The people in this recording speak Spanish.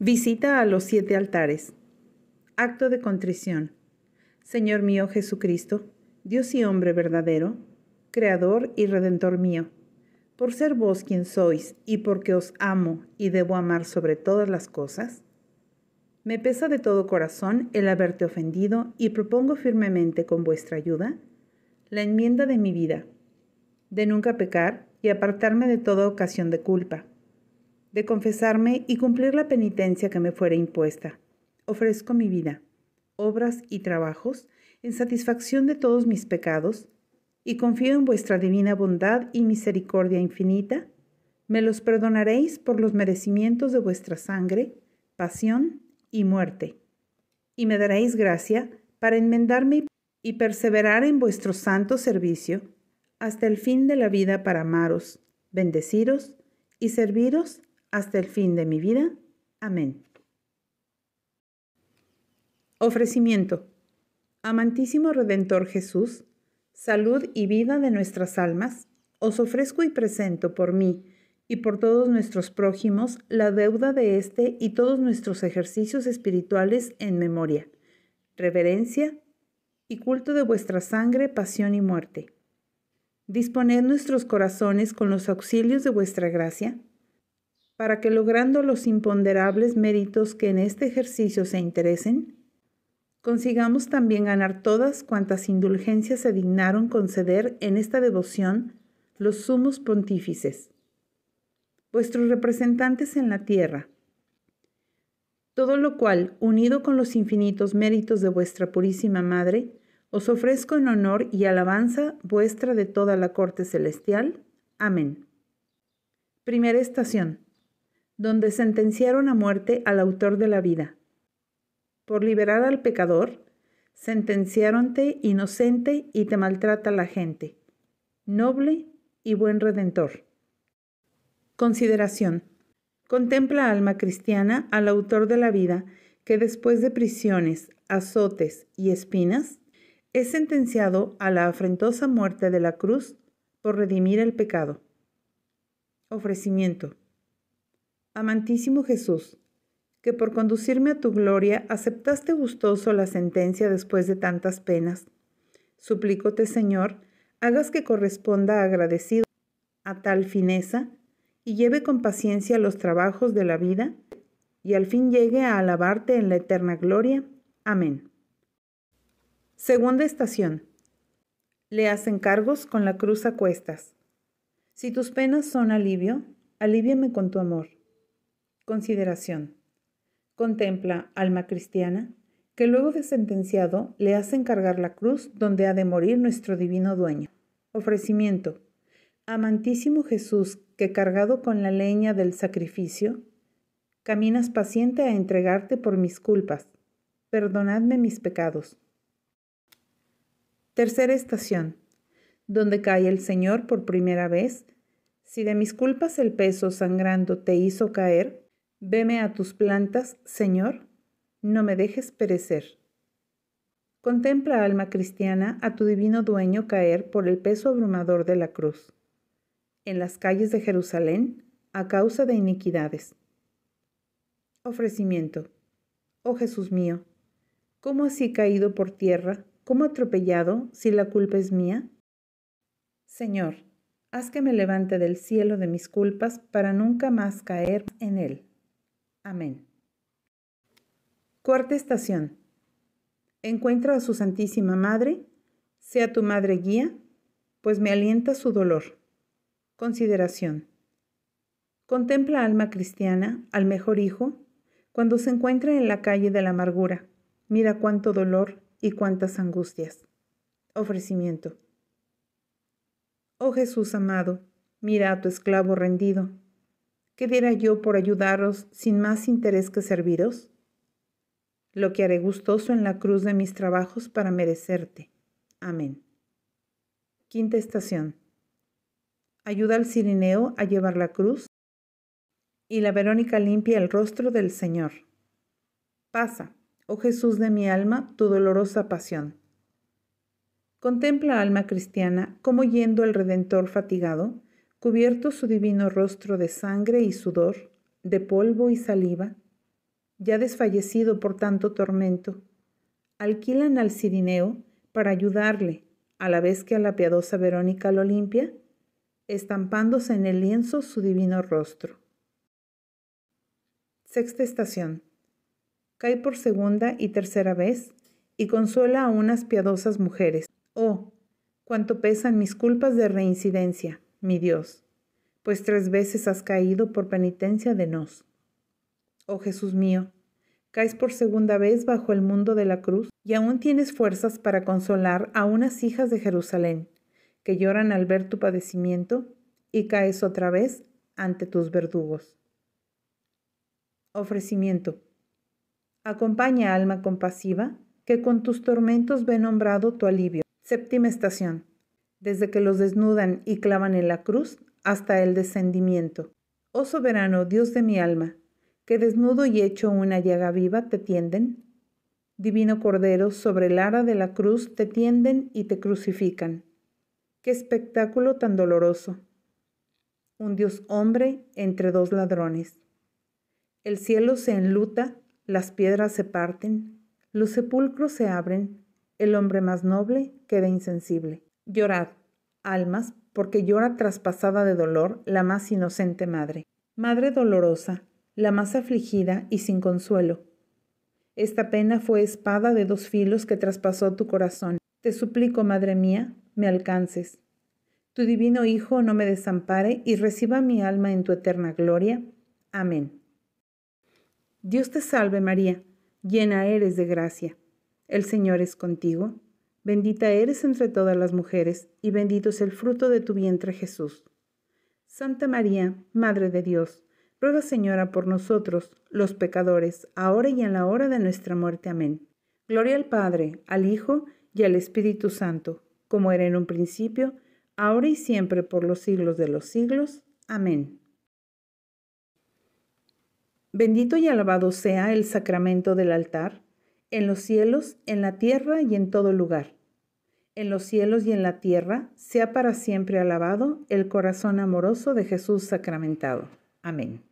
Visita a los siete altares. Acto de contrición. Señor mío Jesucristo, Dios y hombre verdadero, Creador y Redentor mío, por ser vos quien sois y porque os amo y debo amar sobre todas las cosas, me pesa de todo corazón el haberte ofendido y propongo firmemente con vuestra ayuda la enmienda de mi vida, de nunca pecar y apartarme de toda ocasión de culpa de confesarme y cumplir la penitencia que me fuera impuesta. Ofrezco mi vida, obras y trabajos en satisfacción de todos mis pecados, y confío en vuestra divina bondad y misericordia infinita. Me los perdonaréis por los merecimientos de vuestra sangre, pasión y muerte. Y me daréis gracia para enmendarme y perseverar en vuestro santo servicio hasta el fin de la vida para amaros, bendeciros y serviros hasta el fin de mi vida. Amén. Ofrecimiento. Amantísimo Redentor Jesús, salud y vida de nuestras almas, os ofrezco y presento por mí y por todos nuestros prójimos la deuda de este y todos nuestros ejercicios espirituales en memoria, reverencia y culto de vuestra sangre, pasión y muerte. Disponed nuestros corazones con los auxilios de vuestra gracia para que logrando los imponderables méritos que en este ejercicio se interesen, consigamos también ganar todas cuantas indulgencias se dignaron conceder en esta devoción los sumos pontífices, vuestros representantes en la tierra, todo lo cual, unido con los infinitos méritos de vuestra purísima Madre, os ofrezco en honor y alabanza vuestra de toda la corte celestial. Amén. Primera estación donde sentenciaron a muerte al autor de la vida. Por liberar al pecador, sentenciaronte inocente y te maltrata la gente, noble y buen redentor. Consideración. Contempla alma cristiana al autor de la vida que después de prisiones, azotes y espinas, es sentenciado a la afrentosa muerte de la cruz por redimir el pecado. Ofrecimiento. Amantísimo Jesús, que por conducirme a tu gloria aceptaste gustoso la sentencia después de tantas penas. Suplícote, Señor, hagas que corresponda agradecido a tal fineza y lleve con paciencia los trabajos de la vida y al fin llegue a alabarte en la eterna gloria. Amén. Segunda estación. Le hacen cargos con la cruz a cuestas. Si tus penas son alivio, aliviame con tu amor. Consideración. Contempla, alma cristiana, que luego de sentenciado le hacen cargar la cruz donde ha de morir nuestro divino dueño. Ofrecimiento. Amantísimo Jesús, que cargado con la leña del sacrificio, caminas paciente a entregarte por mis culpas. Perdonadme mis pecados. Tercera estación, donde cae el Señor por primera vez. Si de mis culpas el peso sangrando te hizo caer, Veme a tus plantas, Señor, no me dejes perecer. Contempla, alma cristiana, a tu divino dueño caer por el peso abrumador de la cruz, en las calles de Jerusalén, a causa de iniquidades. Ofrecimiento. Oh Jesús mío, ¿cómo así caído por tierra, cómo atropellado, si la culpa es mía? Señor, haz que me levante del cielo de mis culpas para nunca más caer en él. Amén. Cuarta estación. Encuentra a su Santísima Madre, sea tu Madre guía, pues me alienta su dolor. Consideración. Contempla alma cristiana, al mejor hijo, cuando se encuentra en la calle de la amargura. Mira cuánto dolor y cuántas angustias. Ofrecimiento. Oh Jesús amado, mira a tu esclavo rendido ¿Qué diera yo por ayudaros sin más interés que serviros? Lo que haré gustoso en la cruz de mis trabajos para merecerte. Amén. Quinta estación. Ayuda al Cirineo a llevar la cruz y la Verónica limpia el rostro del Señor. Pasa, oh Jesús de mi alma, tu dolorosa pasión. Contempla, alma cristiana, cómo yendo el Redentor fatigado, cubierto su divino rostro de sangre y sudor, de polvo y saliva, ya desfallecido por tanto tormento, alquilan al Cirineo para ayudarle, a la vez que a la piadosa Verónica lo limpia, estampándose en el lienzo su divino rostro. Sexta estación. Cae por segunda y tercera vez y consuela a unas piadosas mujeres. Oh, cuánto pesan mis culpas de reincidencia mi Dios, pues tres veces has caído por penitencia de nos. Oh Jesús mío, caes por segunda vez bajo el mundo de la cruz y aún tienes fuerzas para consolar a unas hijas de Jerusalén, que lloran al ver tu padecimiento, y caes otra vez ante tus verdugos. Ofrecimiento. Acompaña, alma compasiva, que con tus tormentos ve nombrado tu alivio. Séptima estación desde que los desnudan y clavan en la cruz hasta el descendimiento. Oh soberano, Dios de mi alma, que desnudo y hecho una llaga viva te tienden. Divino Cordero, sobre el ara de la cruz te tienden y te crucifican. Qué espectáculo tan doloroso. Un Dios hombre entre dos ladrones. El cielo se enluta, las piedras se parten, los sepulcros se abren, el hombre más noble queda insensible. Llorad, almas, porque llora traspasada de dolor la más inocente madre. Madre dolorosa, la más afligida y sin consuelo. Esta pena fue espada de dos filos que traspasó tu corazón. Te suplico, madre mía, me alcances. Tu divino Hijo no me desampare y reciba mi alma en tu eterna gloria. Amén. Dios te salve María, llena eres de gracia. El Señor es contigo Bendita eres entre todas las mujeres, y bendito es el fruto de tu vientre Jesús. Santa María, Madre de Dios, ruega Señora por nosotros, los pecadores, ahora y en la hora de nuestra muerte. Amén. Gloria al Padre, al Hijo y al Espíritu Santo, como era en un principio, ahora y siempre, por los siglos de los siglos. Amén. Bendito y alabado sea el sacramento del altar, en los cielos, en la tierra y en todo lugar en los cielos y en la tierra, sea para siempre alabado el corazón amoroso de Jesús sacramentado. Amén.